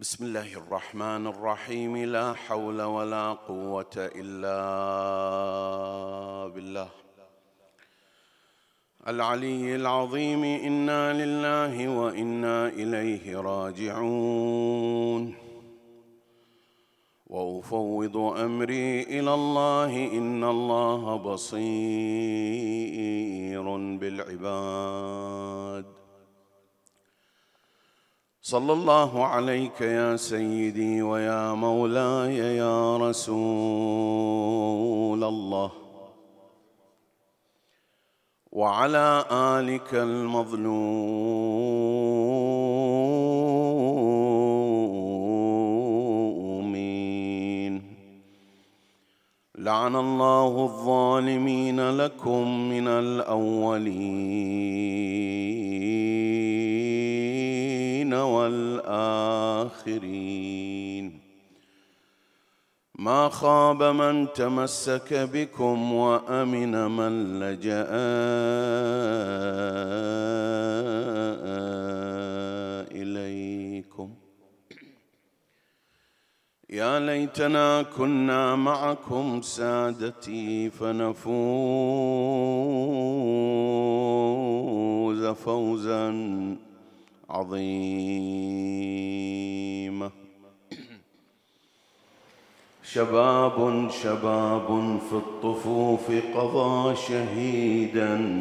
بسم الله الرحمن الرحيم لا حول ولا قوه الا بالله العلي العظيم انا لله وانا اليه راجعون وافوض امري الى الله ان الله بصير بالعباد صلى الله عليك يا سيدي ويا مولاي يا رسول الله وعلى آلك المظلومين لعن الله الظالمين لكم من الأولين والآخرين ما خاب من تمسك بكم وأمن من لجأ إليكم يا ليتنا كنا معكم سادتي فنفوز فوزا عظيمه شباب شباب في الطفوف قضى شهيدا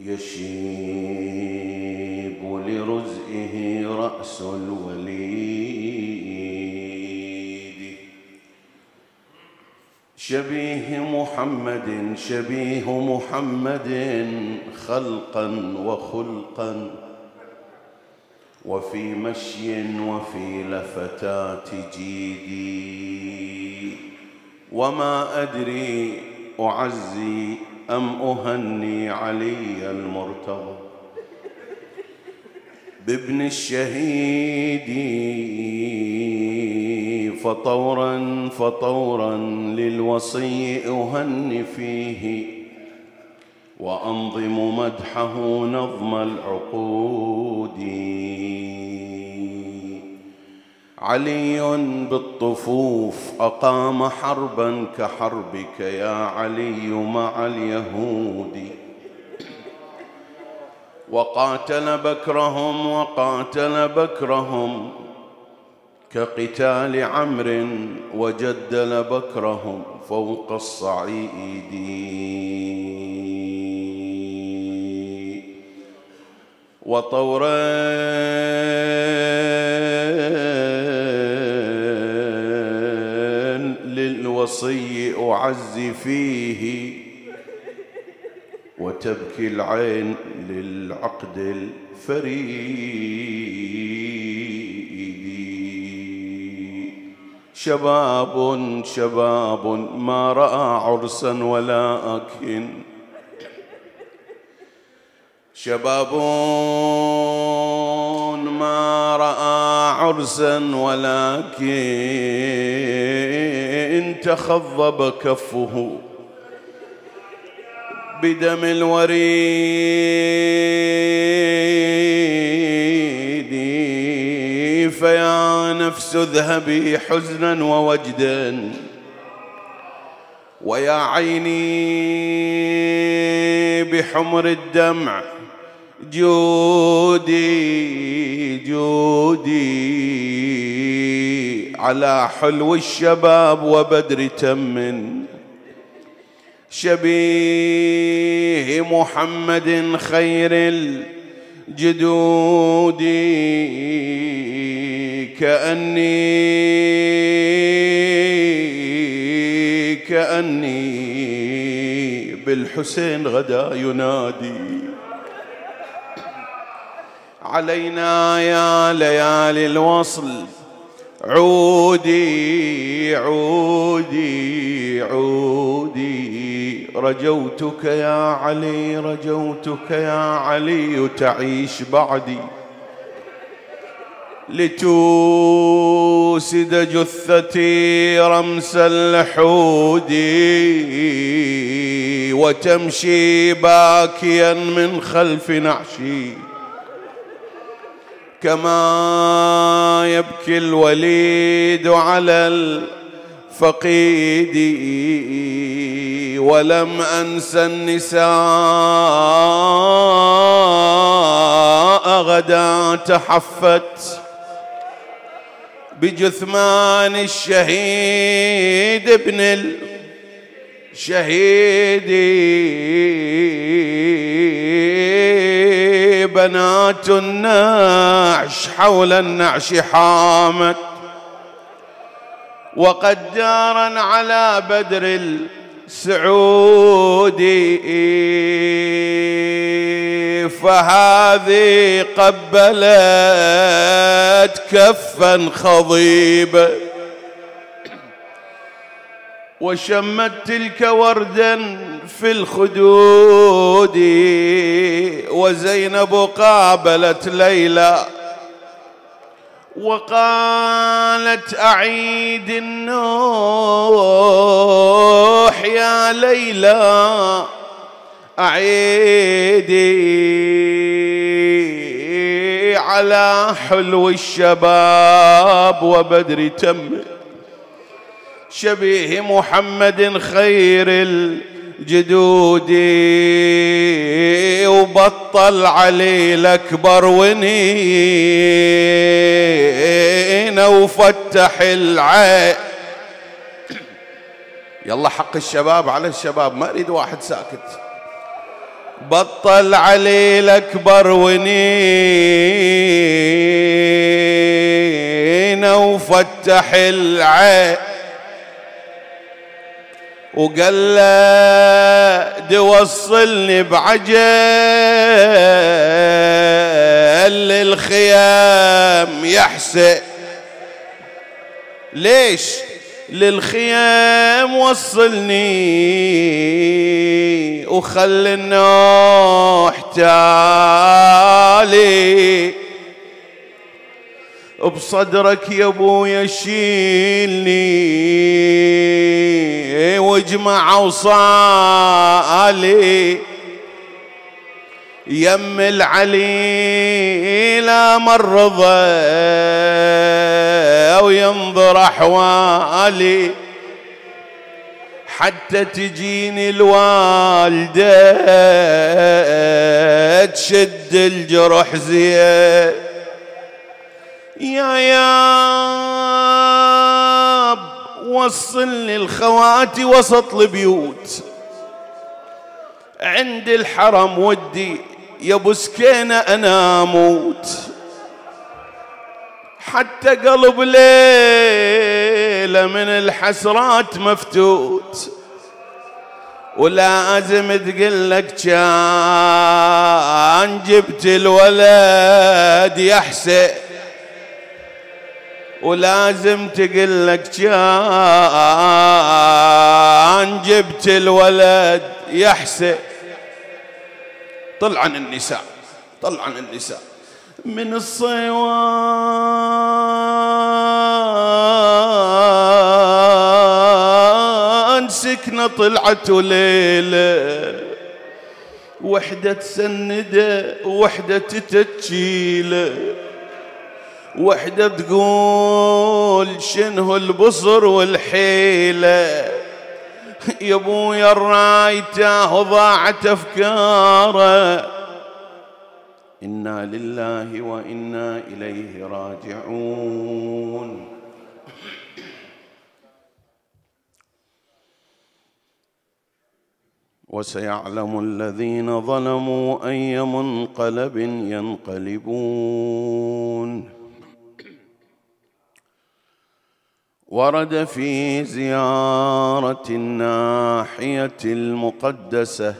يشيب لرزئه راس الوليد شبيه محمد شبيه محمد خلقا وخلقا وفي مشي وفي لفتات جيدي وما أدري أعزي أم أهني علي المرتضى بابن الشهيد فطورا فطورا للوصي أهن فيه وأنظم مدحه نظم العقود علي بالطفوف أقام حربا كحربك يا علي مع اليهود وقاتل بكرهم وقاتل بكرهم كقتال عمر وجدل بكرهم فوق الصعيد وطورا للوصي أعز فيه وتبكي العين للعقد الفريد شباب شباب ما رأى عرسا ولا أكن شباب ما رأى عرسا ولكن تخضب كفه بدم الوريد النفس اذهبي حزنا ووجدا ويا عيني بحمر الدمع جودي جودي على حلو الشباب وبدر تمن شبيه محمد خير الجدود كأني كأني بالحسين غدا ينادي علينا يا ليالي الوصل عودي عودي عودي رجوتك يا علي رجوتك يا علي تعيش بعدي لتوسد جثتي رمس الحود وتمشي باكيا من خلف نعشي كما يبكي الوليد على الفقيد ولم انس النساء غدا تحفت بجثمان الشهيد ابن الشهيد بنات النعش حول النعش حامت وقد دارا على بدر سعودي فهذه قبلت كفا خضيبا وشمت تلك وردا في الخدود وزينب قابلت ليلى وقالت أعيد النوح يا ليلى أعيدي على حلو الشباب وبدر تم شبيه محمد خير الجدود وبطل علي الأكبر ونين وفتح العين يلا حق الشباب على الشباب ما اريد واحد ساكت بطل علي الاكبر ونينا وفتح العين وقال له وصلني بعجل للخيام يا ليش؟ للخيام وصلني وخل النوح تالي بصدرك يا ابويا شيلني واجمع وصالي يم العلي لا مرضى أو ينظر أحوالي حتى تجيني الوالدة تشد الجرح زين يا ياب وصلني الخواتي وسط البيوت عند الحرم ودي يا ابو سكينه انا اموت حتى قلب ليله من الحسرات مفتوت ولازم تقول لك كان جبت الولد يا حسين ولازم تقول لك كان جبت الولد يا حسين طل عن النساء طل عن النساء من الصيوان سكنة طلعت ليلة وحدة تسنده وحدة تتشيله وحدة تقول شنه البصر والحيله يا ابويا الرايته ضاعت افكاره انا لله وانا اليه راجعون وسيعلم الذين ظلموا اي منقلب ينقلبون ورد في زيارة الناحية المقدسة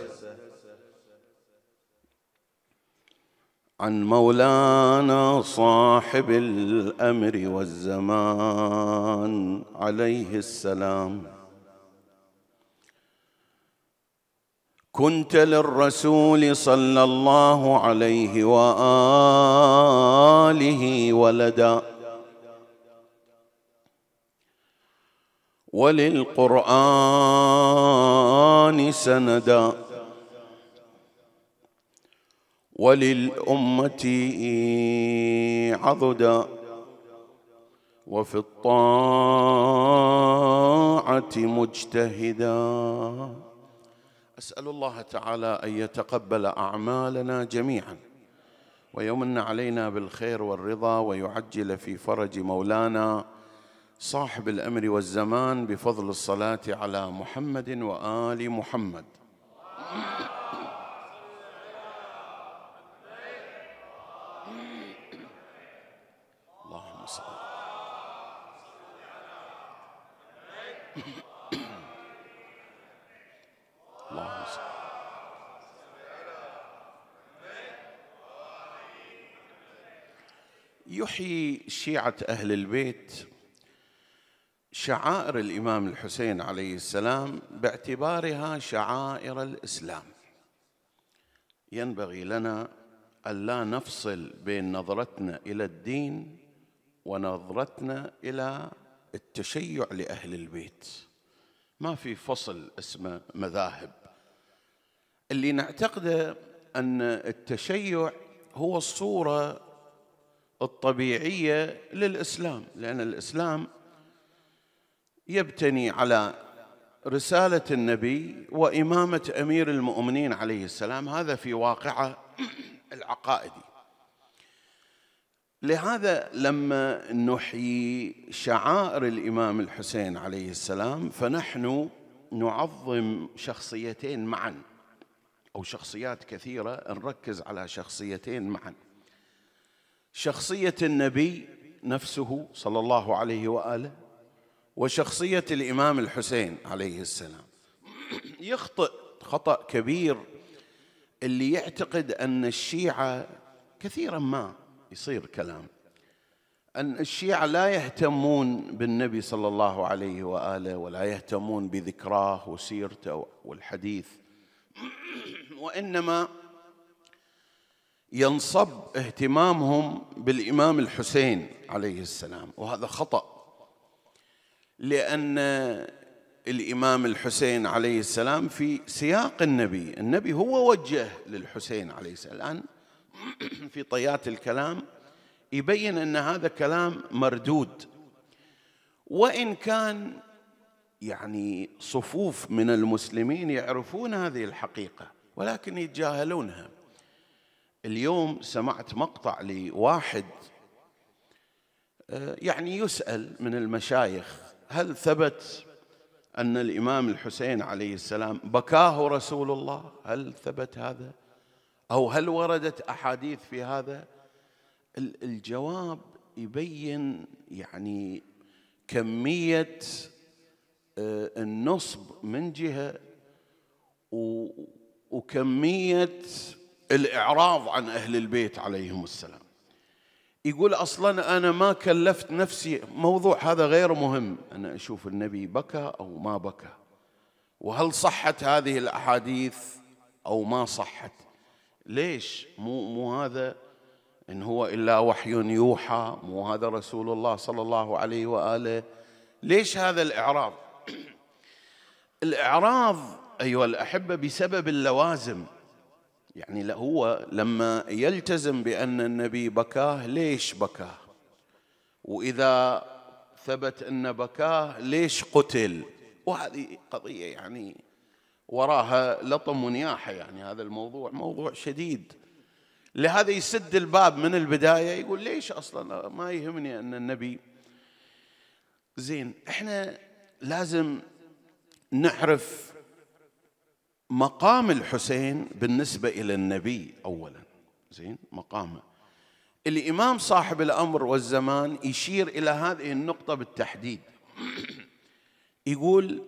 عن مولانا صاحب الأمر والزمان عليه السلام كنت للرسول صلى الله عليه وآله ولدًا وللقران سندا وللامه عضدا وفي الطاعه مجتهدا اسال الله تعالى ان يتقبل اعمالنا جميعا ويمن علينا بالخير والرضا ويعجل في فرج مولانا صاحب الامر والزمان بفضل الصلاه على محمد وال محمد اللهم صل اللهم صل يحيي شيعه اهل البيت شعائر الامام الحسين عليه السلام باعتبارها شعائر الاسلام ينبغي لنا الا نفصل بين نظرتنا الى الدين ونظرتنا الى التشيع لاهل البيت ما في فصل اسمه مذاهب اللي نعتقده ان التشيع هو الصوره الطبيعيه للاسلام لان الاسلام يبتني على رسالة النبي وإمامة أمير المؤمنين عليه السلام هذا في واقعه العقائدي لهذا لما نحيي شعائر الإمام الحسين عليه السلام فنحن نعظم شخصيتين معا أو شخصيات كثيرة نركز على شخصيتين معا شخصية النبي نفسه صلى الله عليه وآله وشخصية الإمام الحسين عليه السلام يخطئ خطأ كبير اللي يعتقد أن الشيعة كثيرا ما يصير كلام أن الشيعة لا يهتمون بالنبي صلى الله عليه وآله ولا يهتمون بذكراه وسيرته والحديث وإنما ينصب اهتمامهم بالإمام الحسين عليه السلام وهذا خطأ لأن الإمام الحسين عليه السلام في سياق النبي النبي هو وجه للحسين عليه السلام الآن في طيات الكلام يبين أن هذا كلام مردود وإن كان يعني صفوف من المسلمين يعرفون هذه الحقيقة ولكن يتجاهلونها اليوم سمعت مقطع لواحد آه، يعني يسأل من المشايخ هل ثبت أن الإمام الحسين عليه السلام بكاه رسول الله هل ثبت هذا أو هل وردت أحاديث في هذا الجواب يبين يعني كمية آه، النصب من جهة وكمية الإعراض عن أهل البيت عليهم السلام يقول اصلا انا ما كلفت نفسي موضوع هذا غير مهم انا اشوف النبي بكى او ما بكى وهل صحت هذه الاحاديث او ما صحت ليش مو مو هذا ان هو الا وحي يوحى مو هذا رسول الله صلى الله عليه واله ليش هذا الاعراض الاعراض ايها الاحبه بسبب اللوازم يعني هو لما يلتزم بأن النبي بكاه ليش بكاه وإذا ثبت أن بكاه ليش قتل وهذه قضية يعني وراها لطم ونياحة يعني هذا الموضوع موضوع شديد لهذا يسد الباب من البداية يقول ليش أصلا ما يهمني أن النبي زين احنا لازم نعرف مقام الحسين بالنسبة إلى النبي أولا زين مقامه الإمام صاحب الأمر والزمان يشير إلى هذه النقطة بالتحديد يقول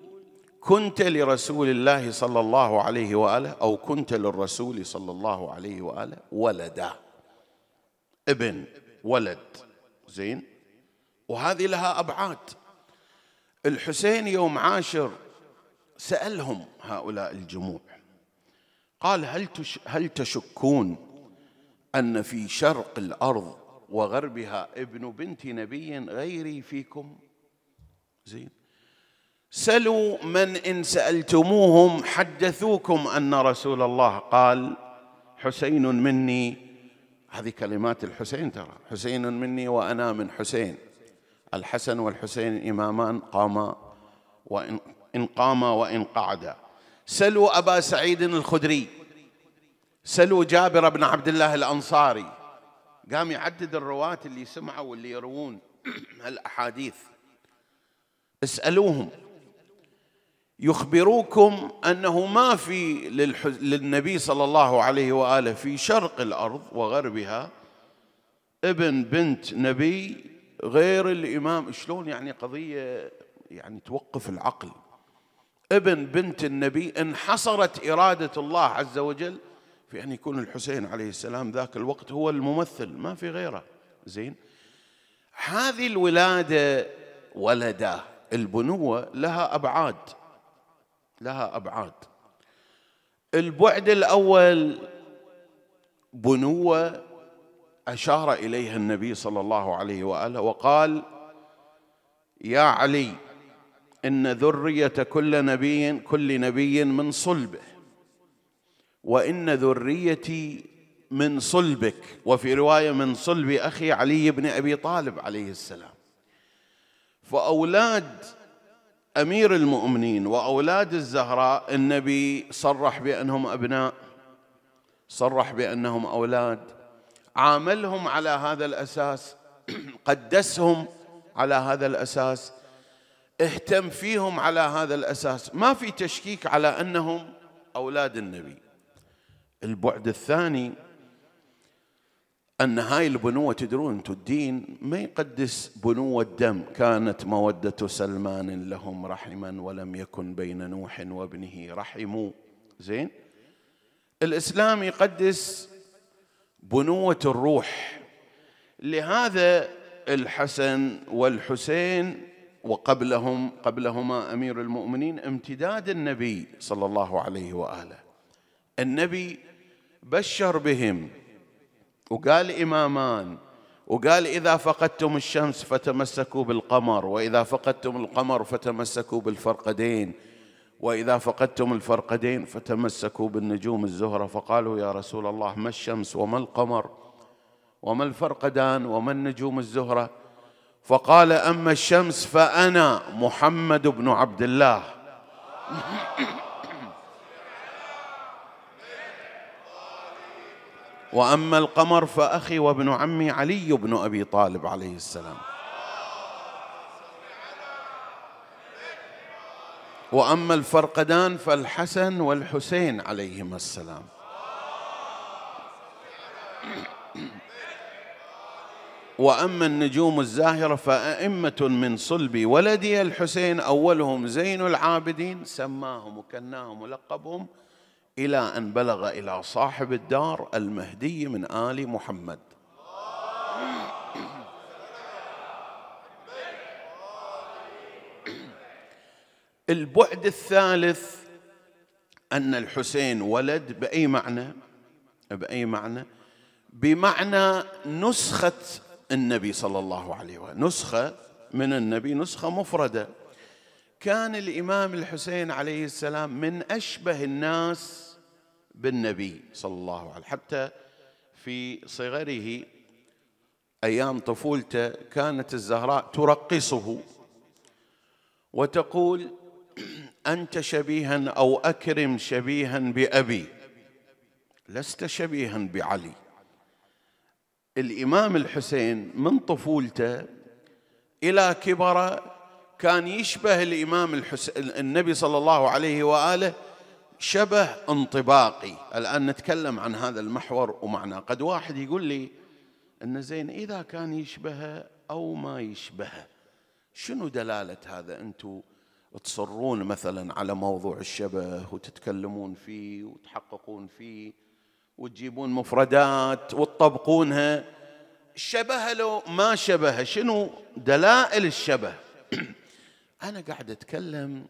كنت لرسول الله صلى الله عليه وآله أو كنت للرسول صلى الله عليه وآله ولدا ابن ولد زين وهذه لها أبعاد الحسين يوم عاشر سألهم هؤلاء الجموع قال هل هل تشكون أن في شرق الأرض وغربها ابن بنت نبي غيري فيكم زين سلوا من إن سألتموهم حدثوكم أن رسول الله قال حسين مني هذه كلمات الحسين ترى حسين مني وأنا من حسين الحسن والحسين إمامان قاما وإن إن قام وإن قعد سلوا أبا سعيد الخدري سلوا جابر بن عبد الله الأنصاري قام يعدد الرواة اللي سمعوا واللي يروون الأحاديث اسألوهم يخبروكم أنه ما في للنبي صلى الله عليه وآله في شرق الأرض وغربها ابن بنت نبي غير الإمام شلون يعني قضية يعني توقف العقل ابن بنت النبي انحصرت إرادة الله عز وجل في أن يكون الحسين عليه السلام ذاك الوقت هو الممثل ما في غيره زين هذه الولادة ولداه البنوة لها أبعاد لها أبعاد البعد الأول بنوة أشار إليها النبي صلى الله عليه وآله وقال يا علي ان ذريه كل نبي كل نبي من صلبه وان ذريتي من صلبك وفي روايه من صلب اخي علي بن ابي طالب عليه السلام فاولاد امير المؤمنين واولاد الزهراء النبي صرح بانهم ابناء صرح بانهم اولاد عاملهم على هذا الاساس قدسهم على هذا الاساس اهتم فيهم على هذا الأساس ما في تشكيك على أنهم أولاد النبي البعد الثاني أن هاي البنوة تدرون أنتم الدين ما يقدس بنوة دم كانت مودة سلمان لهم رحما ولم يكن بين نوح وابنه رحم زين الإسلام يقدس بنوة الروح لهذا الحسن والحسين وقبلهم قبلهما امير المؤمنين امتداد النبي صلى الله عليه واله النبي بشر بهم وقال امامان وقال اذا فقدتم الشمس فتمسكوا بالقمر واذا فقدتم القمر فتمسكوا بالفرقدين واذا فقدتم الفرقدين فتمسكوا بالنجوم الزهره فقالوا يا رسول الله ما الشمس وما القمر وما الفرقدان وما النجوم الزهره فقال اما الشمس فانا محمد بن عبد الله واما القمر فاخي وابن عمي علي بن ابي طالب عليه السلام واما الفرقدان فالحسن والحسين عليهما السلام واما النجوم الزاهره فائمه من صلب ولدي الحسين اولهم زين العابدين سماهم وكناهم ولقبهم الى ان بلغ الى صاحب الدار المهدي من ال محمد البعد الثالث ان الحسين ولد باي معنى باي معنى بمعنى نسخه النبي صلى الله عليه وسلم نسخة من النبي نسخة مفردة كان الإمام الحسين عليه السلام من أشبه الناس بالنبي صلى الله عليه وسلم حتى في صغره أيام طفولته كانت الزهراء ترقصه وتقول أنت شبيها أو أكرم شبيها بأبي لست شبيها بعلي الإمام الحسين من طفولته إلى كبره كان يشبه الإمام الحسين النبي صلى الله عليه وآله شبه انطباقي الآن نتكلم عن هذا المحور ومعناه قد واحد يقول لي أن زين إذا كان يشبهه أو ما يشبهه شنو دلالة هذا أنتم تصرون مثلا على موضوع الشبه وتتكلمون فيه وتحققون فيه وتجيبون مفردات وتطبقونها شبه لو ما شبه شنو دلائل الشبه أنا قاعد أتكلم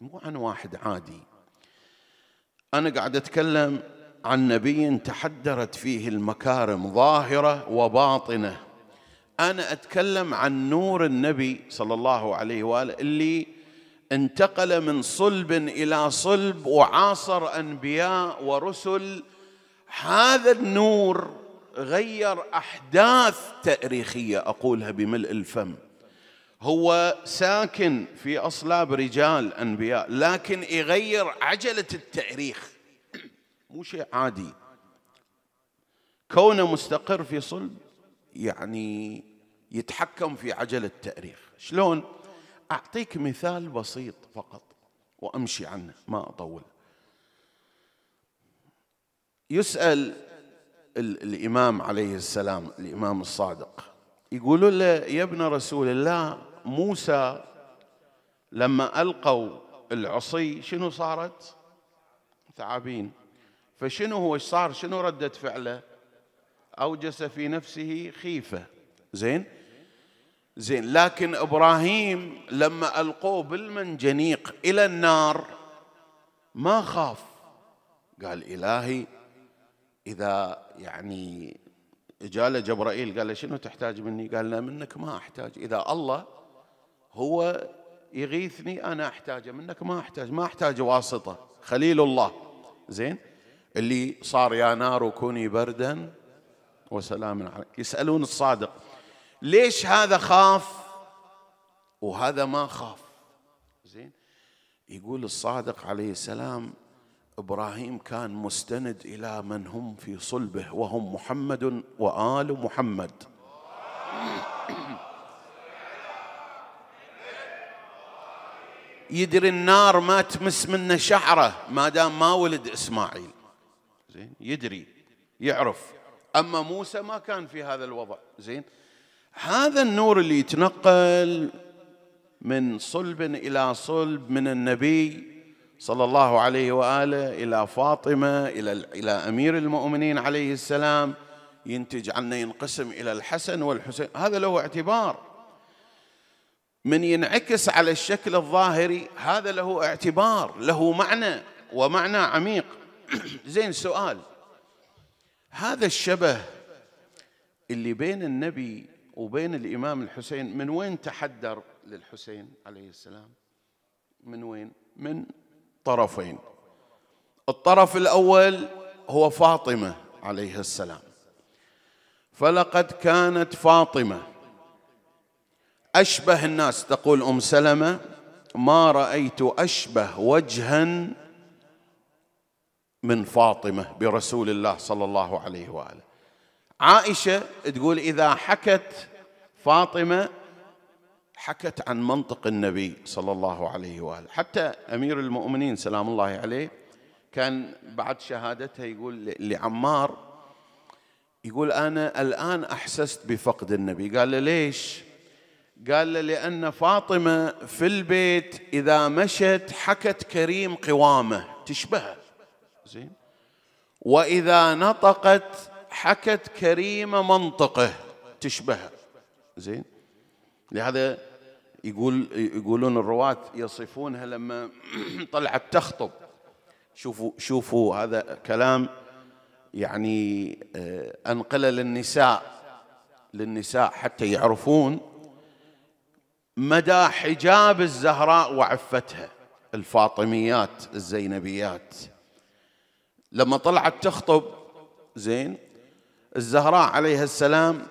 مو عن واحد عادي أنا قاعد أتكلم عن نبي تحدرت فيه المكارم ظاهرة وباطنة أنا أتكلم عن نور النبي صلى الله عليه وآله اللي انتقل من صلب إلى صلب وعاصر أنبياء ورسل هذا النور غير احداث تاريخيه اقولها بملء الفم هو ساكن في اصلاب رجال انبياء لكن يغير عجله التاريخ مو شيء عادي كونه مستقر في صلب يعني يتحكم في عجله التاريخ شلون اعطيك مثال بسيط فقط وامشي عنه ما اطول يسأل الإمام عليه السلام الإمام الصادق يقول له يا ابن رسول الله موسى لما ألقوا العصي شنو صارت ثعابين فشنو هو صار شنو ردة فعله أوجس في نفسه خيفة زين زين لكن إبراهيم لما ألقوه بالمنجنيق إلى النار ما خاف قال إلهي إذا يعني جاء جبرائيل قال له شنو تحتاج مني؟ قال له منك ما أحتاج إذا الله هو يغيثني أنا أحتاجه منك ما أحتاج ما أحتاج واسطة خليل الله زين اللي صار يا نار كوني بردا وسلاما عليك يسألون الصادق ليش هذا خاف وهذا ما خاف زين يقول الصادق عليه السلام ابراهيم كان مستند الى من هم في صلبه وهم محمد وال محمد يدري النار ما تمس منه شعره ما دام ما ولد اسماعيل زين يدري يعرف اما موسى ما كان في هذا الوضع زين هذا النور اللي يتنقل من صلب الى صلب من النبي صلى الله عليه واله الى فاطمه الى الى امير المؤمنين عليه السلام ينتج عنا ينقسم الى الحسن والحسين هذا له اعتبار من ينعكس على الشكل الظاهري هذا له اعتبار له معنى ومعنى عميق زين سؤال هذا الشبه اللي بين النبي وبين الامام الحسين من وين تحدر للحسين عليه السلام من وين من طرفين الطرف الاول هو فاطمه عليه السلام فلقد كانت فاطمه اشبه الناس تقول ام سلمه ما رايت اشبه وجها من فاطمه برسول الله صلى الله عليه واله عائشه تقول اذا حكت فاطمه حكت عن منطق النبي صلى الله عليه واله حتى امير المؤمنين سلام الله عليه كان بعد شهادته يقول لعمار يقول انا الان احسست بفقد النبي قال له ليش قال له لان فاطمه في البيت اذا مشت حكت كريم قوامه تشبهه زين واذا نطقت حكت كريمه منطقه تشبهه زين لهذا يقول يقولون الرواة يصفونها لما طلعت تخطب شوفوا شوفوا هذا كلام يعني آه، انقله للنساء للنساء حتى يعرفون مدى حجاب الزهراء وعفتها الفاطميات الزينبيات لما طلعت تخطب زين الزهراء عليها السلام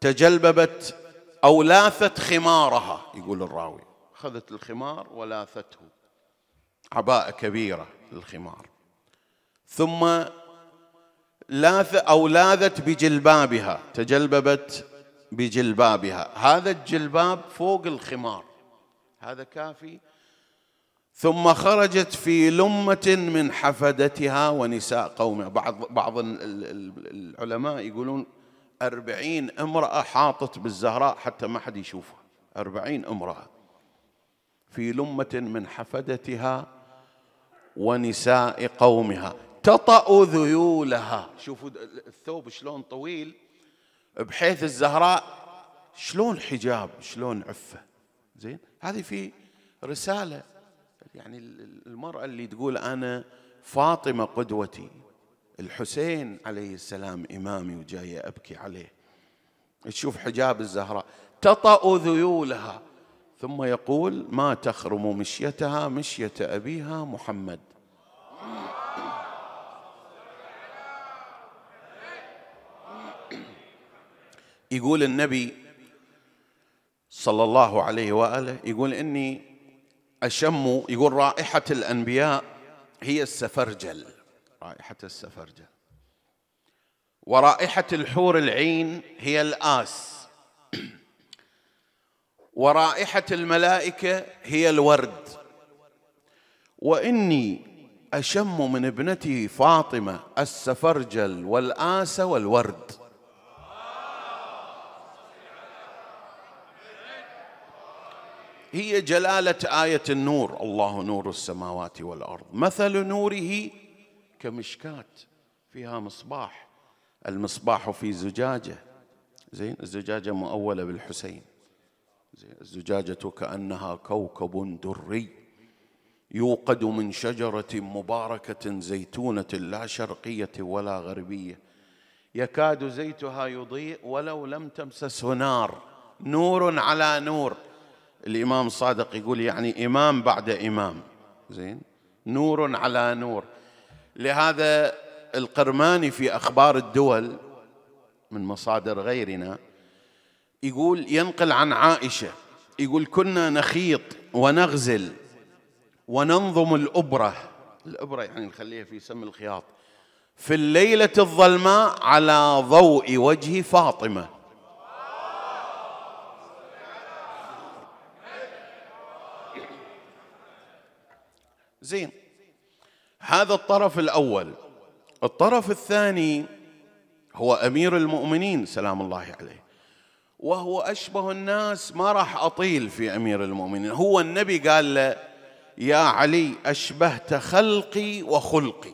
تجلببت أو لاثت خمارها يقول الراوي أخذت الخمار ولاثته عباءة كبيرة للخمار ثم لاث أو لاذت بجلبابها تجلببت بجلبابها هذا الجلباب فوق الخمار هذا كافي ثم خرجت في لمة من حفدتها ونساء قومها بعض بعض العلماء يقولون أربعين امرأة حاطت بالزهراء حتى ما حد يشوفها أربعين امرأة في لمة من حفدتها ونساء قومها تطأ ذيولها شوفوا الثوب شلون طويل بحيث الزهراء شلون حجاب شلون عفة زين هذه في رسالة يعني المرأة اللي تقول أنا فاطمة قدوتي الحسين عليه السلام إمامي وجاي أبكي عليه تشوف حجاب الزهراء تطأ ذيولها ثم يقول ما تخرم مشيتها مشية أبيها محمد يقول النبي صلى الله عليه واله يقول اني اشم يقول رائحه الانبياء هي السفرجل رائحة السفرجة ورائحة الحور العين هي الآس ورائحة الملائكة هي الورد وإني أشم من ابنتي فاطمة السفرجل والآس والورد هي جلالة آية النور الله نور السماوات والأرض مثل نوره كمشكاة فيها مصباح المصباح في زجاجة زين الزجاجة مؤولة بالحسين زين الزجاجة كأنها كوكب دري يوقد من شجرة مباركة زيتونة لا شرقية ولا غربية يكاد زيتها يضيء ولو لم تمسسه نار نور على نور الإمام صادق يقول يعني إمام بعد إمام زين نور على نور لهذا القرماني في اخبار الدول من مصادر غيرنا يقول ينقل عن عائشه يقول كنا نخيط ونغزل وننظم الابره الابره يعني نخليها في سم الخياط في الليله الظلماء على ضوء وجه فاطمه زين هذا الطرف الاول الطرف الثاني هو امير المؤمنين سلام الله عليه وهو اشبه الناس ما راح اطيل في امير المؤمنين هو النبي قال له يا علي اشبهت خلقي وخلقي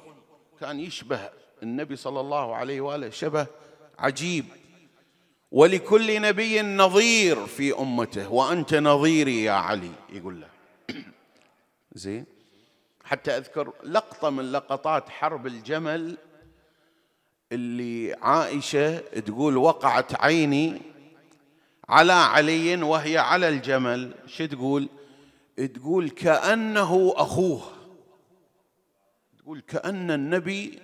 كان يشبه النبي صلى الله عليه واله شبه عجيب ولكل نبي نظير في امته وانت نظيري يا علي يقول له زين حتى أذكر لقطة من لقطات حرب الجمل اللي عائشة تقول وقعت عيني على علي وهي على الجمل شو تقول تقول كأنه أخوه تقول كأن النبي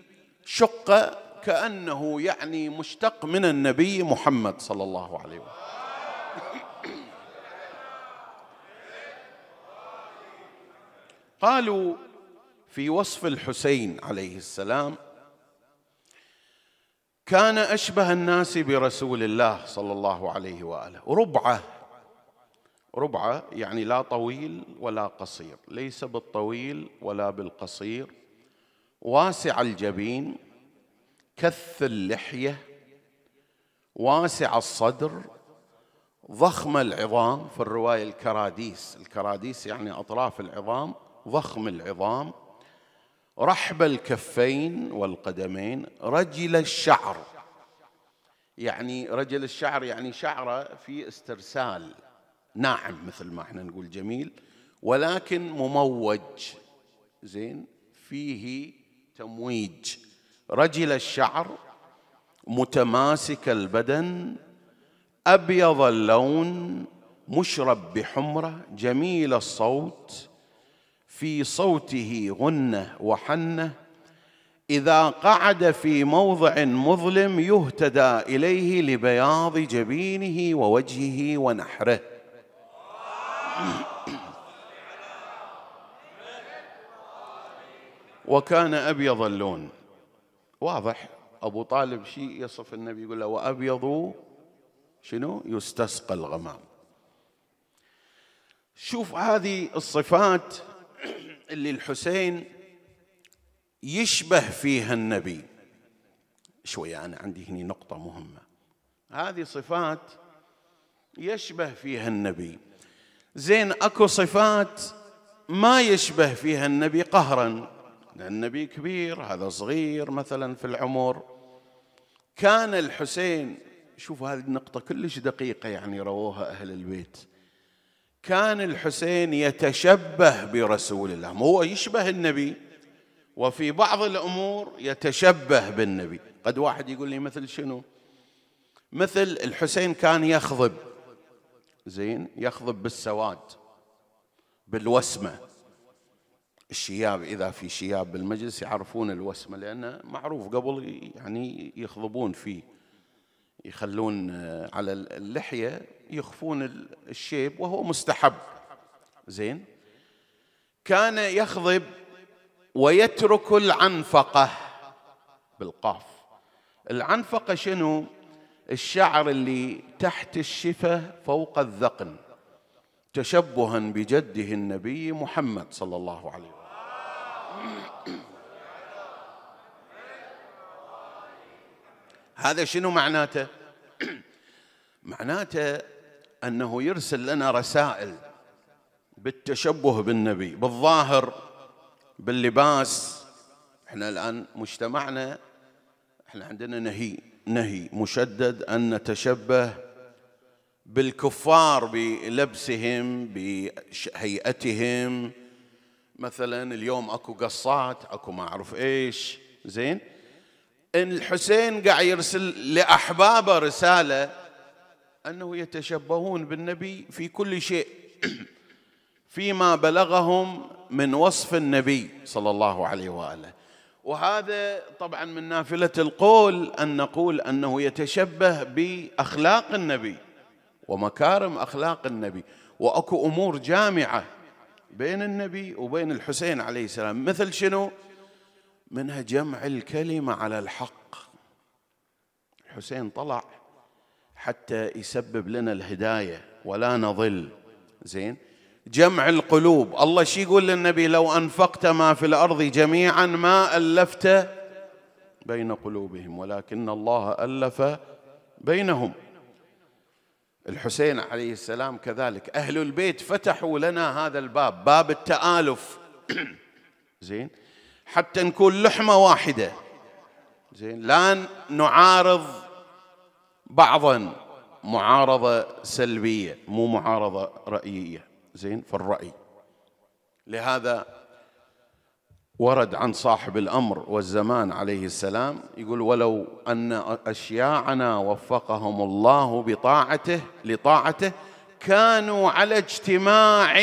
شق كأنه يعني مشتق من النبي محمد صلى الله عليه وسلم قالوا في وصف الحسين عليه السلام كان اشبه الناس برسول الله صلى الله عليه واله ربعه ربعه يعني لا طويل ولا قصير ليس بالطويل ولا بالقصير واسع الجبين كث اللحيه واسع الصدر ضخم العظام في الروايه الكراديس الكراديس يعني اطراف العظام ضخم العظام رحب الكفين والقدمين رجل الشعر يعني رجل الشعر يعني شعره في استرسال ناعم مثل ما احنا نقول جميل ولكن مموج زين فيه تمويج رجل الشعر متماسك البدن ابيض اللون مشرب بحمره جميل الصوت في صوته غنه وحنه اذا قعد في موضع مظلم يهتدى اليه لبياض جبينه ووجهه ونحره وكان ابيض اللون واضح ابو طالب شيء يصف النبي يقول له وابيض شنو يستسقى الغمام شوف هذه الصفات اللي الحسين يشبه فيها النبي شوية أنا عندي هنا نقطة مهمة هذه صفات يشبه فيها النبي زين أكو صفات ما يشبه فيها النبي قهرا لأن النبي كبير هذا صغير مثلا في العمر كان الحسين شوفوا هذه النقطة كلش دقيقة يعني رووها أهل البيت كان الحسين يتشبه برسول الله هو يشبه النبي وفي بعض الأمور يتشبه بالنبي قد واحد يقول لي مثل شنو مثل الحسين كان يخضب زين يخضب بالسواد بالوسمة الشياب إذا في شياب بالمجلس يعرفون الوسمة لأنه معروف قبل يعني يخضبون فيه يخلون آه، على اللحية يخفون الشيب وهو مستحب زين كان يخضب ويترك العنفقة بالقاف العنفقة شنو الشعر اللي تحت الشفة فوق الذقن تشبها بجده النبي محمد صلى الله عليه وسلم هذا شنو معناته معناته أنه يرسل لنا رسائل بالتشبه بالنبي بالظاهر باللباس احنا الآن مجتمعنا احنا عندنا نهي نهي مشدد أن نتشبه بالكفار بلبسهم بهيئتهم مثلا اليوم اكو قصات اكو ما اعرف ايش زين ان الحسين قاعد يرسل لاحبابه رساله انه يتشبهون بالنبي في كل شيء فيما بلغهم من وصف النبي صلى الله عليه واله وهذا طبعا من نافله القول ان نقول انه يتشبه باخلاق النبي ومكارم اخلاق النبي واكو امور جامعه بين النبي وبين الحسين عليه السلام مثل شنو؟ منها جمع الكلمة على الحق الحسين طلع حتى يسبب لنا الهداية ولا نضل زين جمع القلوب الله شي يقول للنبي لو أنفقت ما في الأرض جميعا ما ألفت بين قلوبهم ولكن الله ألف بينهم الحسين عليه السلام كذلك أهل البيت فتحوا لنا هذا الباب باب التآلف زين حتى نكون لحمة واحدة زين لا نعارض بعضا معارضة سلبية مو معارضة رأيية زين في الرأي لهذا ورد عن صاحب الأمر والزمان عليه السلام يقول ولو أن أشياعنا وفقهم الله بطاعته لطاعته كانوا على اجتماع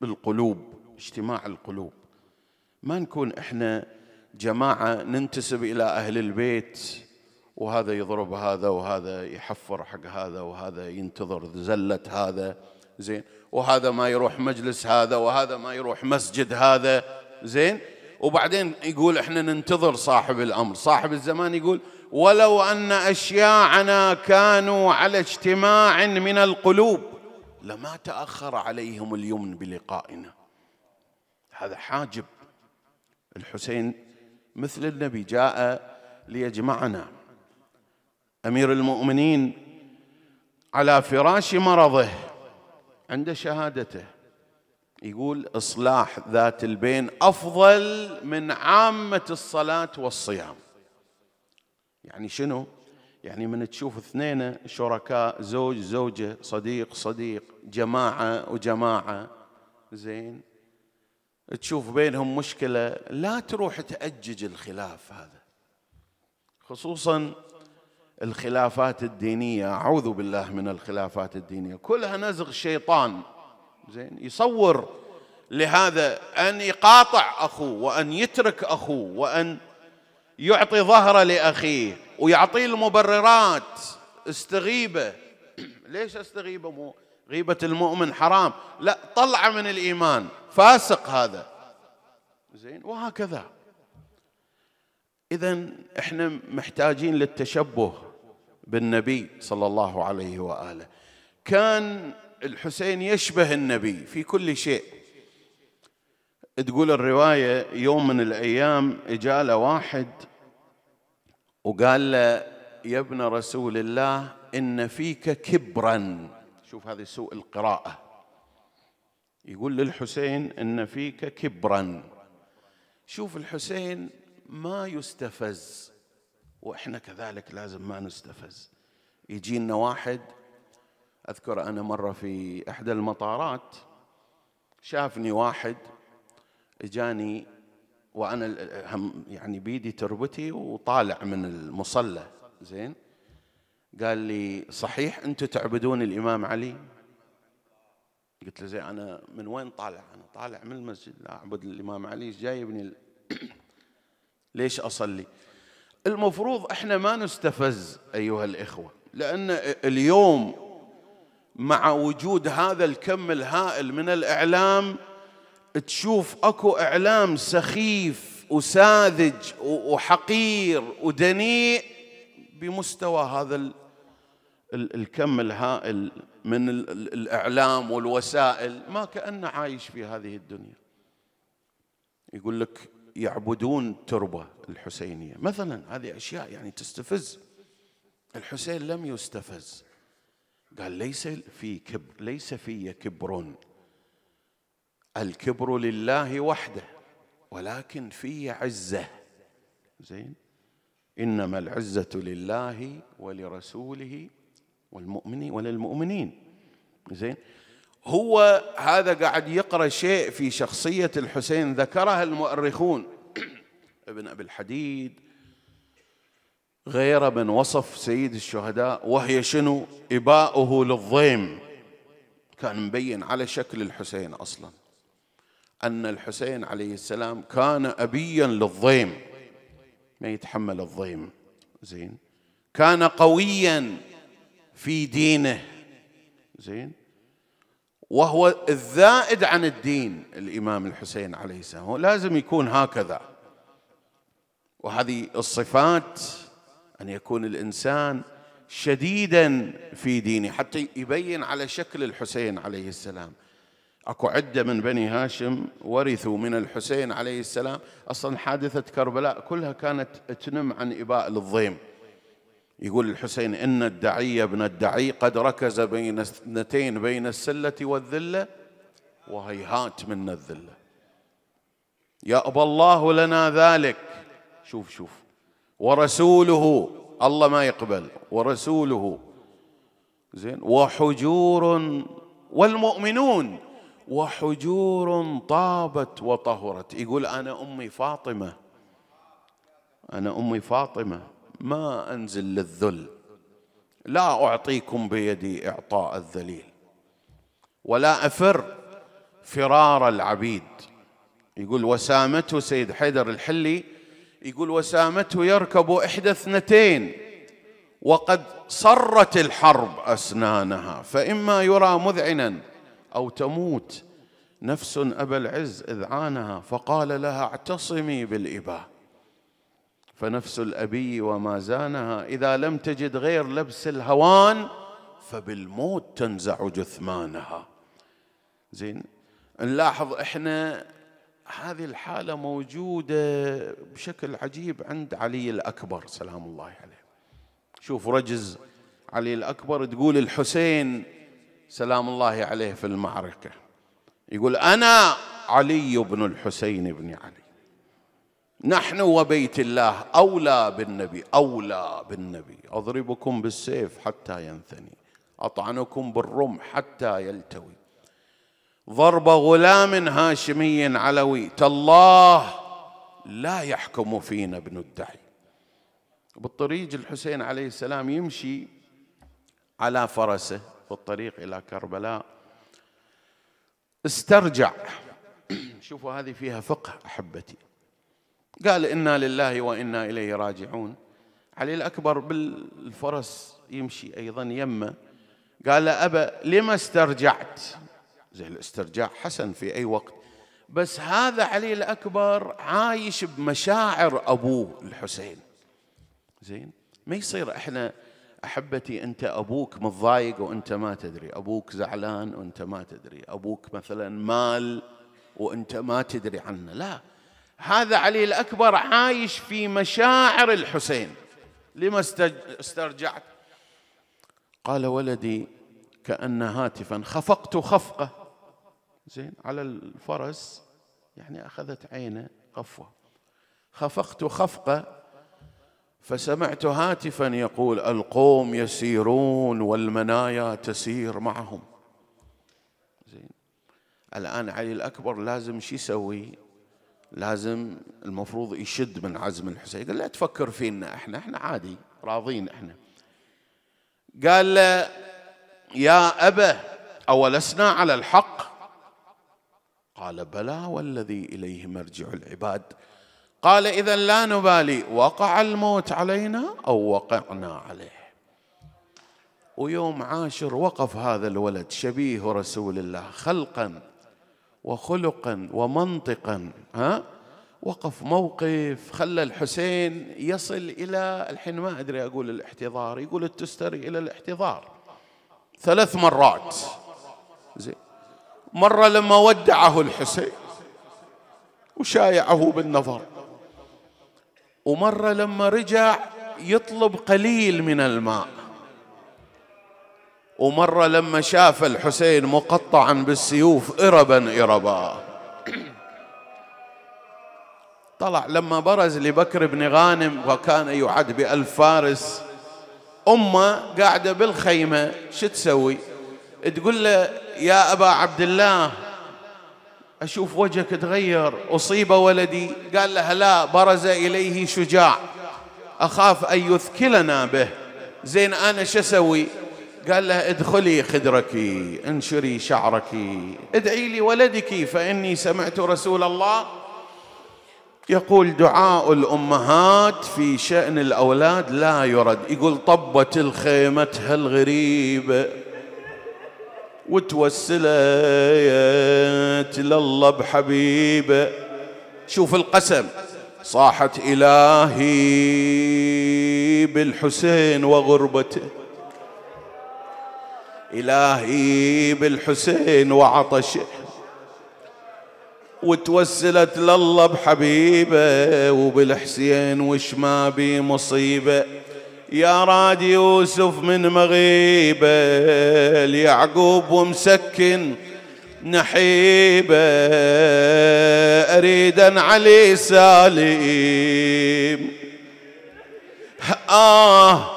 بالقلوب اجتماع القلوب ما نكون احنا جماعه ننتسب الى اهل البيت وهذا يضرب هذا وهذا يحفر حق هذا وهذا ينتظر زله هذا زين وهذا ما يروح مجلس هذا وهذا ما يروح مسجد هذا زين وبعدين يقول احنا ننتظر صاحب الامر صاحب الزمان يقول ولو ان اشياعنا كانوا على اجتماع من القلوب لما تاخر عليهم اليمن بلقائنا هذا حاجب الحسين مثل النبي جاء ليجمعنا امير المؤمنين على فراش مرضه عند شهادته يقول اصلاح ذات البين افضل من عامه الصلاه والصيام يعني شنو يعني من تشوف اثنين شركاء زوج زوجه صديق صديق جماعه وجماعه زين تشوف بينهم مشكلة لا تروح تأجج الخلاف هذا خصوصا الخلافات الدينية أعوذ بالله من الخلافات الدينية كلها نزغ شيطان زين يصور لهذا أن يقاطع أخوه وأن يترك أخوه وأن يعطي ظهره لأخيه ويعطيه المبررات استغيبه ليش استغيبه مو غيبة المؤمن حرام لا طلع من الإيمان فاسق هذا زين وهكذا إذا إحنا محتاجين للتشبه بالنبي صلى الله عليه وآله كان الحسين يشبه النبي في كل شيء تقول الرواية يوم من الأيام إجا له واحد وقال له يا ابن رسول الله إن فيك كبرا شوف هذا سوء القراءة يقول للحسين إن فيك كبرا شوف الحسين ما يستفز وإحنا كذلك لازم ما نستفز يجينا واحد أذكر أنا مرة في إحدى المطارات شافني واحد إجاني وأنا يعني بيدي تربتي وطالع من المصلى زين قال لي صحيح انتم تعبدون الامام علي قلت له زين انا من وين طالع انا طالع من المسجد لا اعبد الامام علي ايش جايبني ال... ليش اصلي المفروض احنا ما نستفز ايها الاخوه لان اليوم مع وجود هذا الكم الهائل من الاعلام تشوف اكو اعلام سخيف وساذج وحقير ودنيء بمستوى هذا الكم الهائل من الإعلام والوسائل ما كأنه عايش في هذه الدنيا يقول لك يعبدون تربة الحسينية مثلا هذه أشياء يعني تستفز الحسين لم يستفز قال ليس في كبر ليس في كبر الكبر لله وحده ولكن في عزة زين إنما العزة لله ولرسوله والمؤمنين وللمؤمنين زين هو هذا قاعد يقرأ شيء في شخصية الحسين ذكرها المؤرخون ابن أبي الحديد غير من وصف سيد الشهداء وهي شنو إباؤه للضيم كان مبين على شكل الحسين أصلا أن الحسين عليه السلام كان أبيا للضيم ما يتحمل الضيم زين كان قويا في دينه زين وهو الزائد عن الدين الإمام الحسين عليه السلام هو لازم يكون هكذا وهذه الصفات أن يكون الإنسان شديدا في دينه حتى يبين على شكل الحسين عليه السلام اكو عده من بني هاشم ورثوا من الحسين عليه السلام اصلا حادثه كربلاء كلها كانت تنم عن اباء للضيم يقول الحسين ان الدعي ابن الدعي قد ركز بين اثنتين بين السله والذله وهيهات منا الذله يأبى الله لنا ذلك شوف شوف ورسوله الله ما يقبل ورسوله زين وحجور والمؤمنون وحجور طابت وطهرت يقول أنا أمي فاطمة أنا أمي فاطمة ما أنزل للذل لا أعطيكم بيدي إعطاء الذليل ولا أفر فرار العبيد يقول وسامته سيد حيدر الحلي يقول وسامته يركب إحدى اثنتين وقد صرت الحرب أسنانها فإما يرى مذعنا أو تموت نفس أبا العز إذ عانها فقال لها اعتصمي بالإباء فنفس الأبي وما زانها إذا لم تجد غير لبس الهوان فبالموت تنزع جثمانها زين نلاحظ احنا هذه الحالة موجودة بشكل عجيب عند علي الأكبر سلام الله عليه شوف رجز علي الأكبر تقول الحسين سلام الله عليه في المعركة يقول أنا علي بن الحسين بن علي نحن وبيت الله أولى بالنبي أولى بالنبي أضربكم بالسيف حتى ينثني أطعنكم بالرمح حتى يلتوي ضرب غلام هاشمي علوي تالله لا يحكم فينا ابن الدعي بالطريق الحسين عليه السلام يمشي على فرسه في الطريق إلى كربلاء استرجع شوفوا هذه فيها فقه أحبتي قال إنا لله وإنا إليه راجعون علي الأكبر بالفرس يمشي أيضا يمه قال أبا لما استرجعت زي الاسترجاع حسن في أي وقت بس هذا علي الأكبر عايش بمشاعر أبوه الحسين زين ما يصير احنا احبتي انت ابوك متضايق وانت ما تدري، ابوك زعلان وانت ما تدري، ابوك مثلا مال وانت ما تدري عنه، لا هذا علي الاكبر عايش في مشاعر الحسين لما استرجعت قال ولدي كأن هاتفا خفقت خفقة زين على الفرس يعني أخذت عينه قفوة خفقت خفقة فسمعت هاتفا يقول القوم يسيرون والمنايا تسير معهم زين الآن علي الأكبر لازم شو يسوي لازم المفروض يشد من عزم الحسين قال لا تفكر فينا احنا احنا عادي راضين احنا قال له يا أبا أولسنا على الحق قال بلى والذي إليه مرجع العباد قال إذا لا نبالي وقع الموت علينا أو وقعنا عليه ويوم عاشر وقف هذا الولد شبيه رسول الله خلقا وخلقا ومنطقا ها وقف موقف خلى الحسين يصل إلى الحين ما أدري أقول الاحتضار يقول التستري إلى الاحتضار ثلاث مرات زي مرة لما ودعه الحسين وشايعه بالنظر ومرة لما رجع يطلب قليل من الماء ومرة لما شاف الحسين مقطعا بالسيوف إربا إربا طلع لما برز لبكر بن غانم وكان يعد بألف فارس أمه قاعدة بالخيمة شو تسوي تقول له يا أبا عبد الله أشوف وجهك تغير أصيب ولدي قال له لا برز إليه شجاع أخاف أن يثكلنا به زين أنا شو أسوي قال له ادخلي خدرك انشري شعرك ادعي لي ولدك فإني سمعت رسول الله يقول دعاء الأمهات في شأن الأولاد لا يرد يقول طبت الخيمة الغريبة وتوسلت لله بحبيبه شوف القسم صاحت إلهي بالحسين وغربته إلهي بالحسين وعطشه وتوسلت لله بحبيبه وبالحسين وش ما بي مصيبه يا راد يوسف من مغيبه ليعقوب ومسكن نحيبه اريدا علي سالم آه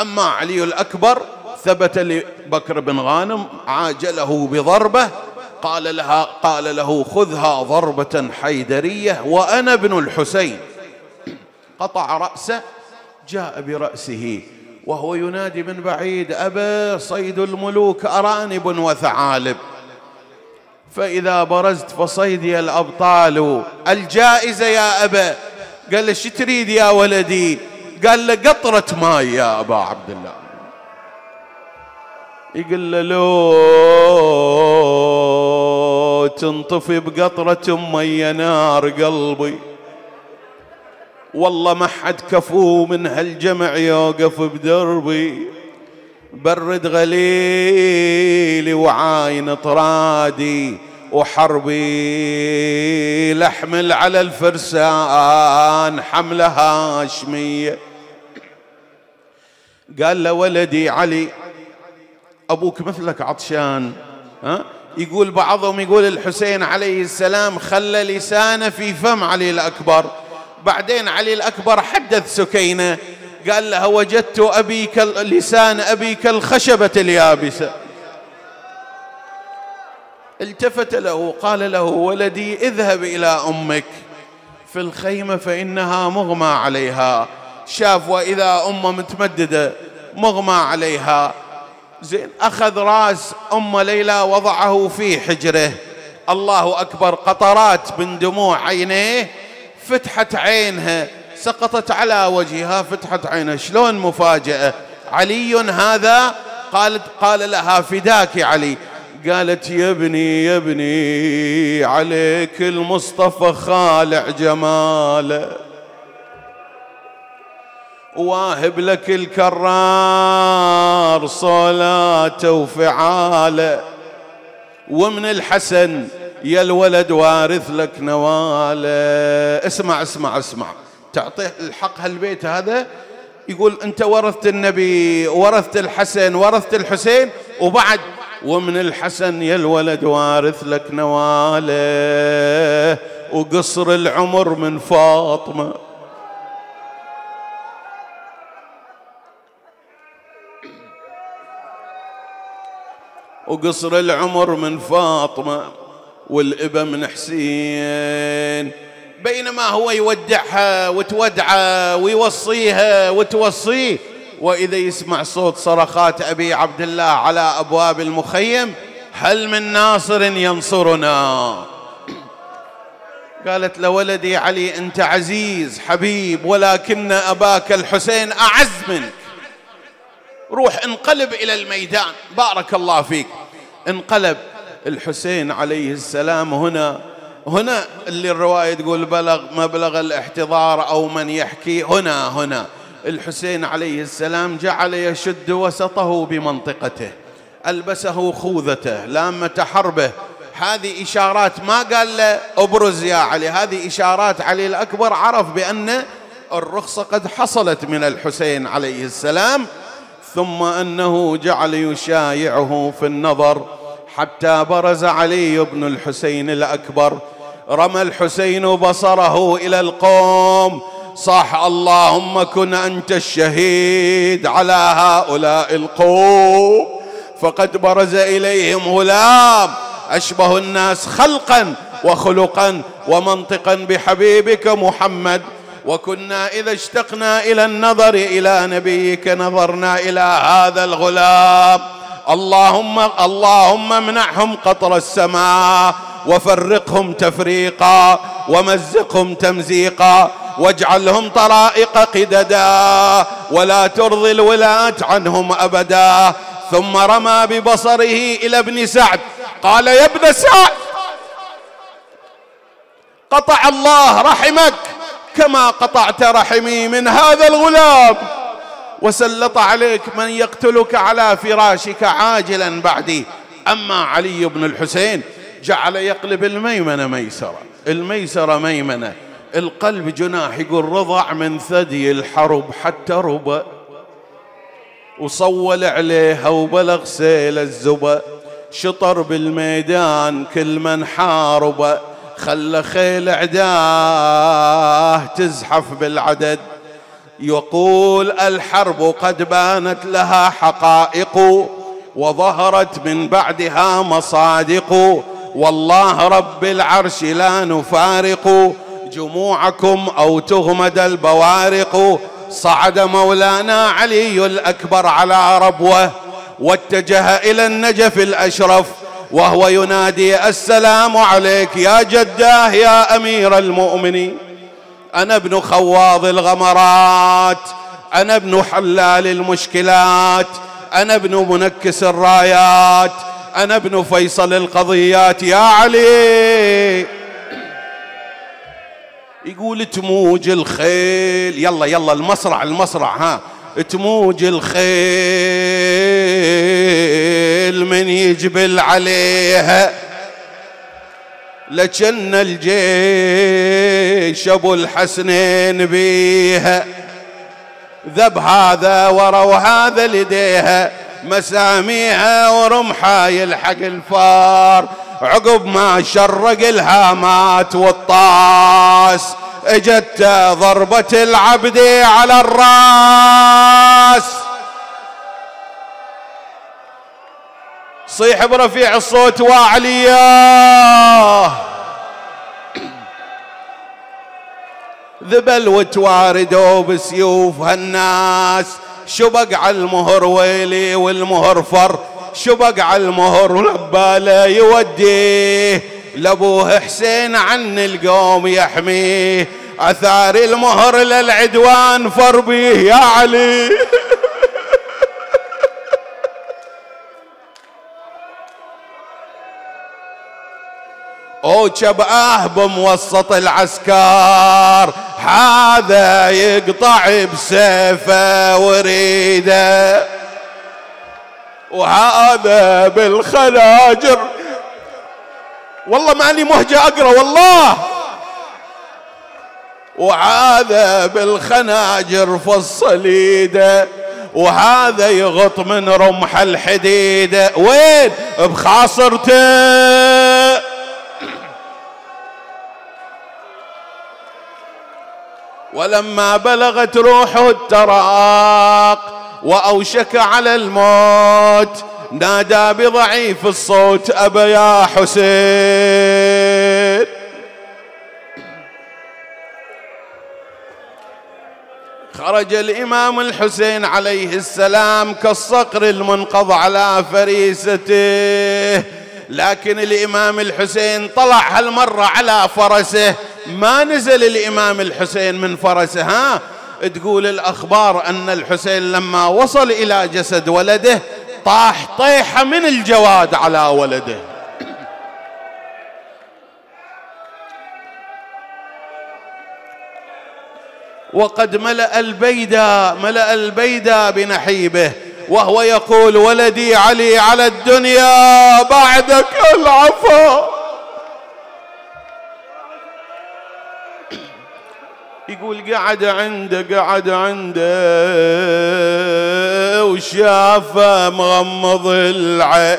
أما علي الأكبر ثبت لبكر بن غانم عاجله بضربة قال لها قال له خذها ضربة حيدرية وأنا ابن الحسين قطع رأسه جاء برأسه وهو ينادي من بعيد أبا صيد الملوك أرانب وثعالب فإذا برزت فصيدي الأبطال الجائزة يا أبا قال له شو تريد يا ولدي قال له قطرة ماي يا أبا عبد الله يقول له لو تنطفي بقطرة مي نار قلبي والله ما حد كفو من هالجمع يوقف بدربي برد غليلي وعاين طرادي وحربي لحمل على الفرسان حملة هاشمية قال له ولدي علي أبوك مثلك عطشان ها؟ يقول بعضهم يقول الحسين عليه السلام خلى لسانه في فم علي الأكبر بعدين علي الأكبر حدث سكينة قال لها وجدت أبيك لسان أبيك الخشبة اليابسة التفت له قال له ولدي اذهب إلى أمك في الخيمة فإنها مغمى عليها شاف وإذا أمه متمددة مغمى عليها زين أخذ راس أم ليلى وضعه في حجره الله أكبر قطرات من دموع عينيه فتحت عينها سقطت على وجهها فتحت عينها شلون مفاجأة علي هذا قالت قال لها فداك علي قالت يا ابني يا ابني عليك المصطفى خالع جماله واهب لك الكرار صلاته وفعاله ومن الحسن يا الولد وارث لك نواله اسمع اسمع اسمع تعطيه الحق هالبيت هذا يقول انت ورثت النبي ورثت الحسن ورثت الحسين وبعد ومن الحسن يا الولد وارث لك نواله وقصر العمر من فاطمه وقصر العمر من فاطمه والإبا من حسين بينما هو يودعها وتودعه ويوصيها وتوصيه وإذا يسمع صوت صرخات أبي عبد الله على أبواب المخيم هل من ناصر ينصرنا قالت لولدي علي أنت عزيز حبيب ولكن أباك الحسين أعز منك روح انقلب إلى الميدان بارك الله فيك انقلب الحسين عليه السلام هنا هنا اللي الرواية تقول بلغ مبلغ الاحتضار أو من يحكي هنا هنا الحسين عليه السلام جعل يشد وسطه بمنطقته ألبسه خوذته لامة حربه هذه إشارات ما قال له أبرز يا علي هذه إشارات علي الأكبر عرف بأن الرخصة قد حصلت من الحسين عليه السلام ثم أنه جعل يشايعه في النظر حتى برز علي بن الحسين الأكبر رمى الحسين بصره إلى القوم صاح اللهم كن أنت الشهيد على هؤلاء القوم فقد برز إليهم غلام أشبه الناس خلقا وخلقا ومنطقا بحبيبك محمد وكنا إذا اشتقنا إلى النظر إلى نبيك نظرنا إلى هذا الغلام اللهم اللهم امنعهم قطر السماء وفرقهم تفريقا ومزقهم تمزيقا واجعلهم طرائق قددا ولا ترضي الولاة عنهم أبدا ثم رمى ببصره إلى ابن سعد قال يا ابن سعد قطع الله رحمك كما قطعت رحمي من هذا الغلام وسلط عليك من يقتلك على فراشك عاجلا بعدي أما علي بن الحسين جعل يقلب الميمنة ميسرة الميسرة ميمنة القلب جناح يقول رضع من ثدي الحرب حتى ربا وصول عليها وبلغ سيل الزبا شطر بالميدان كل من حاربه خلى خيل عداه تزحف بالعدد يقول الحرب قد بانت لها حقائق وظهرت من بعدها مصادق والله رب العرش لا نفارق جموعكم او تغمد البوارق صعد مولانا علي الاكبر على ربوه واتجه الى النجف الاشرف وهو ينادي السلام عليك يا جداه يا امير المؤمنين أنا ابن خواض الغمرات أنا ابن حلال المشكلات أنا ابن منكس الرايات أنا ابن فيصل القضيات يا علي يقول تموج الخيل يلا يلا المصرع المصرع ها تموج الخيل من يجبل عليها لجن الجيش ابو الحسنين بيها ذب هذا وروا هذا لديها مساميها ورمحا يلحق الفار عقب ما شرق الهامات والطاس اجت ضربة العبد على الراس صيح برفيع الصوت وعليا ذبل وتواردوا بسيوف هالناس شبق على المهر ويلي والمهر فر شبق على المهر ولباله يوديه لابوه حسين عن القوم يحميه اثار المهر للعدوان فر بيه يا علي او شبعه بموسط العسكر هذا يقطع بسيفه وريده وهذا بالخناجر والله ماني مهجة أقرأ والله وهذا بالخناجر فصليده وهذا يغط من رمح الحديدة وين بخاصرته ولما بلغت روحه التراق وأوشك على الموت نادى بضعيف الصوت أبا يا حسين خرج الإمام الحسين عليه السلام كالصقر المنقض على فريسته لكن الإمام الحسين طلع هالمرة على فرسه ما نزل الإمام الحسين من فرسه ها تقول الأخبار أن الحسين لما وصل إلى جسد ولده طاح طيحة من الجواد على ولده وقد ملأ البيدى ملأ البيدى بنحيبه وهو يقول ولدي علي على الدنيا بعدك العفو يقول قعد عنده قعد عنده وشافه مغمض العين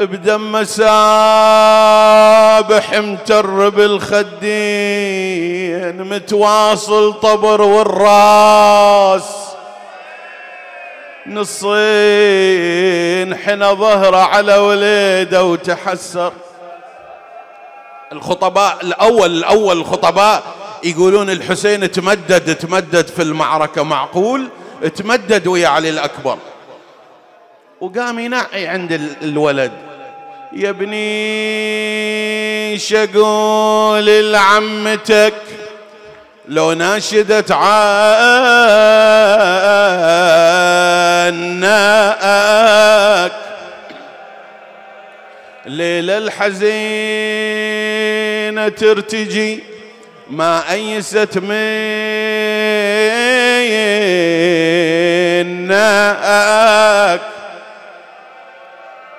بدم سابح متر بالخدين متواصل طبر والراس نصين حنا ظهره على وليده وتحسر الخطباء الأول الأول الخطباء يقولون الحسين تمدد تمدد في المعركة معقول تمدد ويا علي الأكبر وقام ينعي عند الولد يا ابني شقول لعمتك لو ناشدت عناك الليلة الحزينة ترتجي ما أيست منك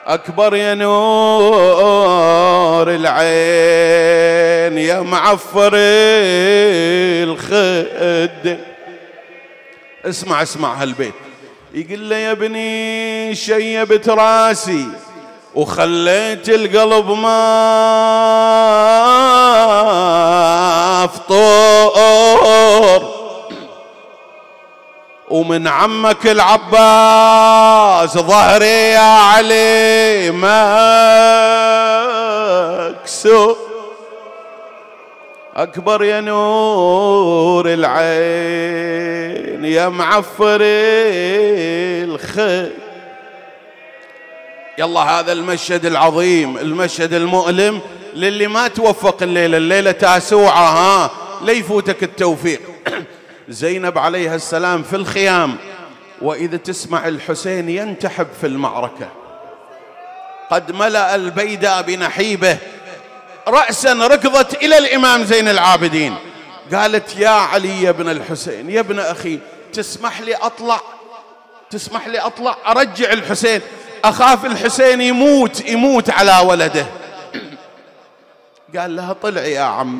أكبر يا نور العين يا معفر الخد اسمع اسمع هالبيت يقول له يا ابني شيبت راسي وخليت القلب ما فطور ومن عمك العباس ظهري يا علي مكسور أكبر يا نور العين يا معفر الخير يلا هذا المشهد العظيم المشهد المؤلم للي ما توفق الليلة الليلة تاسوعة ها لا يفوتك التوفيق زينب عليها السلام في الخيام وإذا تسمع الحسين ينتحب في المعركة قد ملأ البيداء بنحيبه رأسا ركضت إلى الإمام زين العابدين قالت يا علي يا ابن الحسين يا ابن أخي تسمح لي أطلع تسمح لي أطلع أرجع الحسين أخاف الحسين يموت يموت على ولده قال لها طلعي يا عم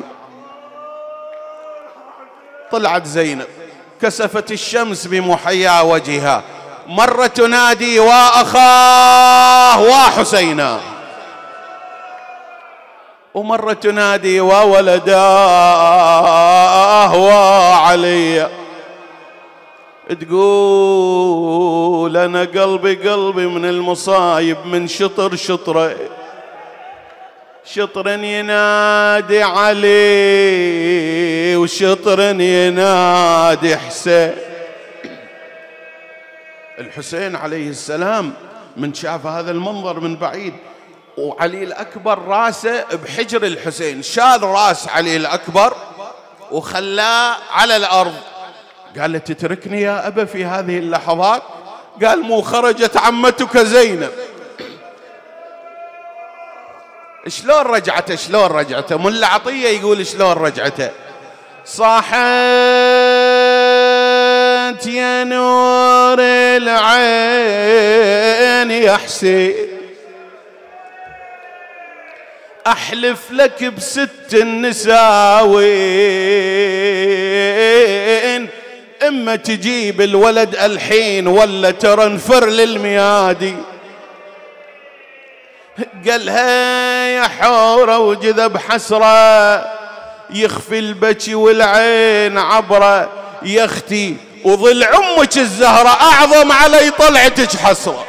طلعت زينب كسفت الشمس بمحيا وجهها مرة تنادي وأخاه وحسينا ومرة تنادي وولداه وعليّ تقول أنا قلبي قلبي من المصايب من شطر شطرة شطر ينادي علي وشطر ينادي حسين الحسين عليه السلام من شاف هذا المنظر من بعيد وعلي الأكبر راسه بحجر الحسين شال راس علي الأكبر وخلاه على الأرض قالت تتركني يا أبا في هذه اللحظات قال مو خرجت عمتك زينب شلون رجعته شلون رجعته ملا عطية يقول شلون رجعته صاحت يا نور العين يا حسين أحلف لك بست النساوين اما تجيب الولد الحين ولا ترنفر للميادي قال هيا حورة وجذب حسرة يخفي البكي والعين عبرة يا اختي وظل امك الزهرة اعظم علي طلعتك حسرة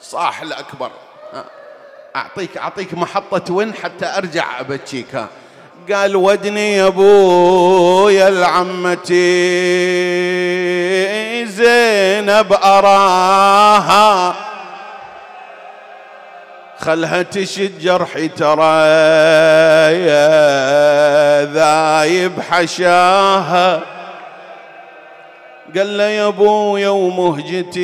صاح الاكبر أه، اعطيك اعطيك محطة وين حتى ارجع ابكيك ها قال ودني يا ابويا العمتي زينب اراها خلها تشد جرحي ترى ذايب حشاها قال له يا ابويا ومهجتي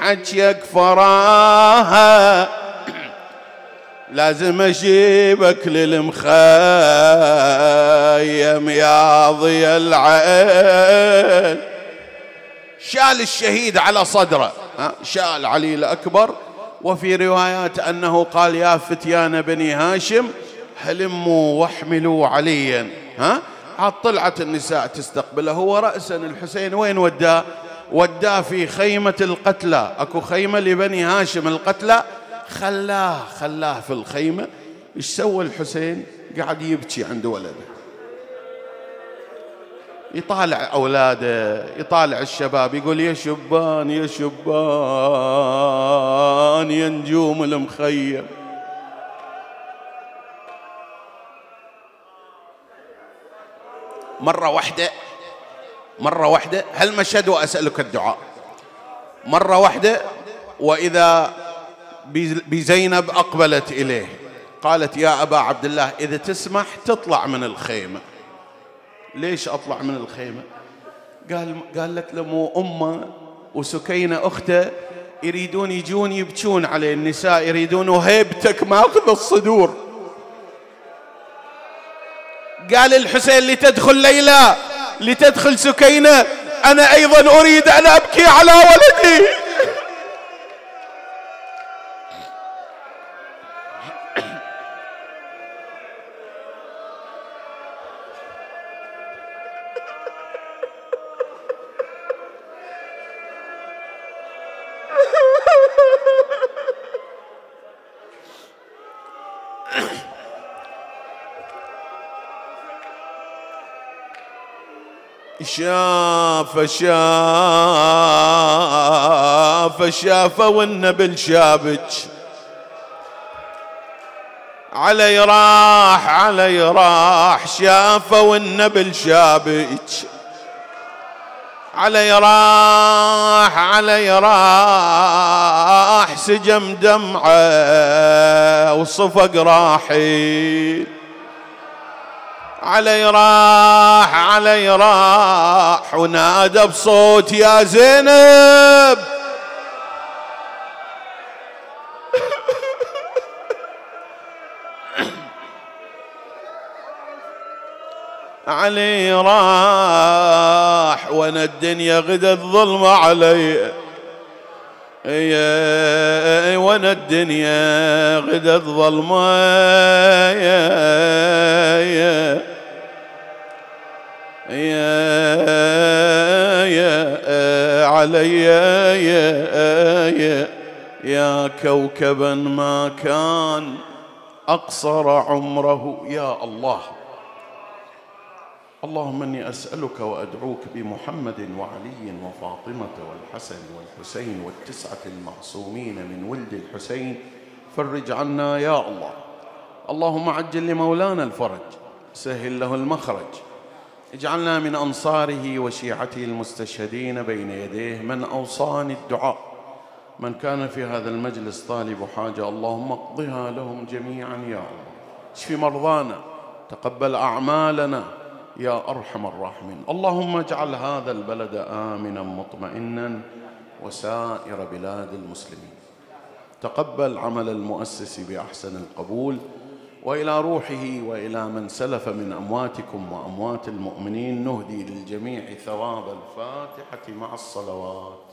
حكيك فراها لازم اجيبك للمخيم يا ضي العين شال الشهيد على صدره شال علي الاكبر وفي روايات انه قال يا فتيان بني هاشم هلموا واحملوا عليا ها عاد طلعت النساء تستقبله هو راسا الحسين وين وداه وداه في خيمة القتلى أكو خيمة لبني هاشم القتلى خلاه خلاه في الخيمة ايش سوى الحسين قاعد يبكي عند ولده يطالع أولاده يطالع الشباب يقول يا شبان يا شبان يا نجوم المخيم مرة واحدة مرة واحدة هل مشهد وأسألك الدعاء مرة واحدة وإذا بزينب أقبلت إليه قالت يا أبا عبد الله إذا تسمح تطلع من الخيمة ليش أطلع من الخيمة قال قالت له مو أمه وسكينة أخته يريدون يجون يبكون على النساء يريدون هيبتك ماخذ الصدور قال الحسين لتدخل ليلى لتدخل سكينة أنا أيضا أريد أن أبكي على ولدي شاف شاف شاف والنبل شابج علي راح علي راح شاف والنبل شابج علي راح علي راح سجم دمعه وصفق راحي علي راح علي راح ونادى بصوت يا زينب علي راح وانا الدنيا غدت ظلمة علي يا وانا الدنيا غدت ظلمة يا يا يا يا علي يا يا يا كوكبا ما كان أقصر عمره يا الله اللهم إني أسألك وأدعوك بمحمد وعلي وفاطمة والحسن والحسن الحسين والتسعة المعصومين من ولد الحسين فرج عنا يا الله اللهم عجل لمولانا الفرج سهل له المخرج اجعلنا من أنصاره وشيعته المستشهدين بين يديه من أوصاني الدعاء من كان في هذا المجلس طالب حاجة اللهم اقضها لهم جميعا يا الله اشف مرضانا تقبل أعمالنا يا أرحم الراحمين اللهم اجعل هذا البلد آمنا مطمئنا وسائر بلاد المسلمين تقبل عمل المؤسس بأحسن القبول وإلى روحه وإلى من سلف من أمواتكم وأموات المؤمنين نهدي للجميع ثواب الفاتحة مع الصلوات